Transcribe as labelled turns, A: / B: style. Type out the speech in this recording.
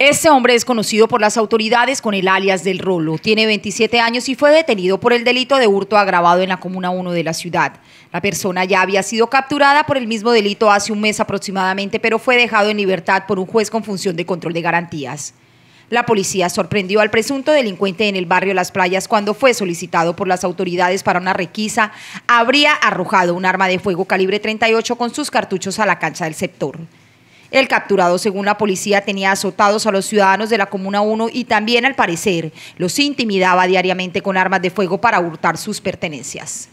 A: Este hombre es conocido por las autoridades con el alias del Rolo. Tiene 27 años y fue detenido por el delito de hurto agravado en la Comuna 1 de la ciudad. La persona ya había sido capturada por el mismo delito hace un mes aproximadamente, pero fue dejado en libertad por un juez con función de control de garantías. La policía sorprendió al presunto delincuente en el barrio Las Playas cuando fue solicitado por las autoridades para una requisa. Habría arrojado un arma de fuego calibre 38 con sus cartuchos a la cancha del sector. El capturado, según la policía, tenía azotados a los ciudadanos de la Comuna 1 y también, al parecer, los intimidaba diariamente con armas de fuego para hurtar sus pertenencias.